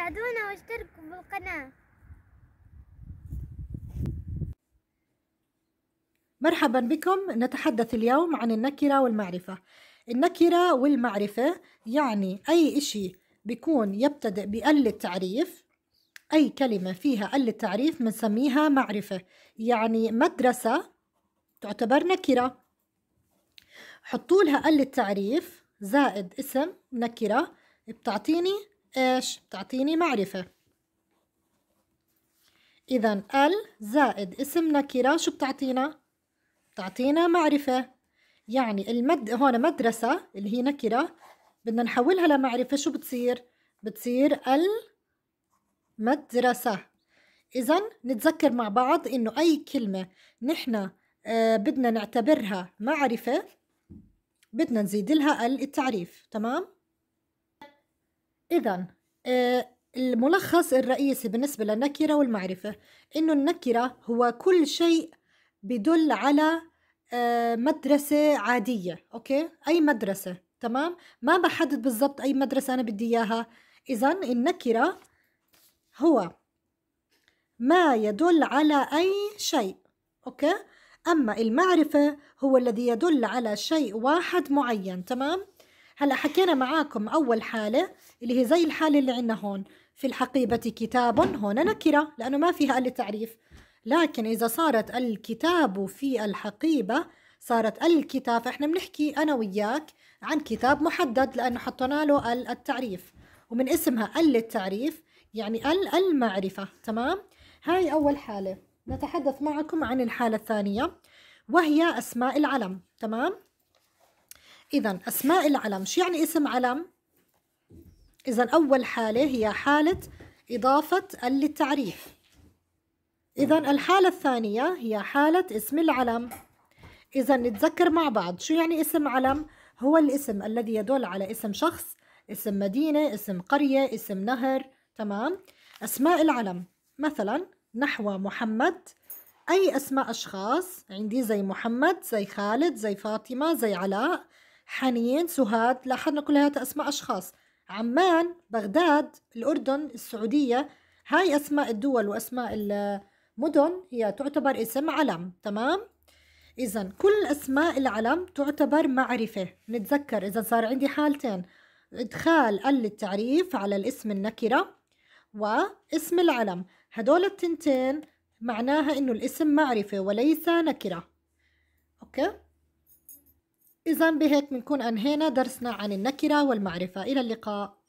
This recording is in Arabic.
ساعدونا واشتركوا بالقناة مرحبا بكم نتحدث اليوم عن النكرة والمعرفة النكرة والمعرفة يعني أي إشي بيكون يبتدئ بأل التعريف أي كلمة فيها أل التعريف بنسميها معرفة يعني مدرسة تعتبر نكرة حطوا لها أل التعريف زائد اسم نكرة بتعطيني إيش بتعطيني معرفة إذا ال زائد اسم نكرة شو بتعطينا؟ بتعطينا معرفة يعني المد هون مدرسة اللي هي نكرة بدنا نحولها لمعرفة شو بتصير؟ بتصير المدرسة إذا نتذكر مع بعض إنه أي كلمة نحن آه بدنا نعتبرها معرفة بدنا نزيد لها التعريف تمام؟ إذا آه، الملخص الرئيسي بالنسبة للنكرة والمعرفة إنه النكرة هو كل شيء بدل على آه، مدرسة عادية أوكي أي مدرسة تمام ما بحدد بالضبط أي مدرسة أنا بدي إياها إذا النكرة هو ما يدل على أي شيء أوكي أما المعرفة هو الذي يدل على شيء واحد معين تمام هلا حكينا معاكم أول حالة اللي هي زي الحالة اللي عندنا هون في الحقيبة كتاب هون نكرة لأنه ما فيها أل تعريف لكن إذا صارت الكتاب في الحقيبة صارت الكتاب فإحنا بنحكي أنا وياك عن كتاب محدد لأنه حطينا له ال التعريف ومن اسمها ال التعريف يعني ال المعرفة تمام هاي أول حالة نتحدث معكم عن الحالة الثانية وهي أسماء العلم تمام إذا أسماء العلم شو يعني اسم علم؟ إذا أول حالة هي حالة إضافة ال للتعريف إذا الحالة الثانية هي حالة اسم العلم إذا نتذكر مع بعض شو يعني اسم علم؟ هو الاسم الذي يدل على اسم شخص اسم مدينة اسم قرية اسم نهر تمام أسماء العلم مثلا نحو محمد أي أسماء أشخاص عندي زي محمد زي خالد زي فاطمة زي علاء حنين سهاد لاحظنا كلها أسماء أشخاص عمان بغداد الأردن السعودية هاي أسماء الدول وأسماء المدن هي تعتبر اسم علم تمام إذا كل أسماء العلم تعتبر معرفة نتذكر إذا صار عندي حالتين إدخال ال التعريف على الاسم النكرة واسم العلم هدول التنتين معناها إنه الاسم معرفة وليس نكرة أوكي إذا بهيك بنكون أنهينا درسنا عن النكرة والمعرفة إلى اللقاء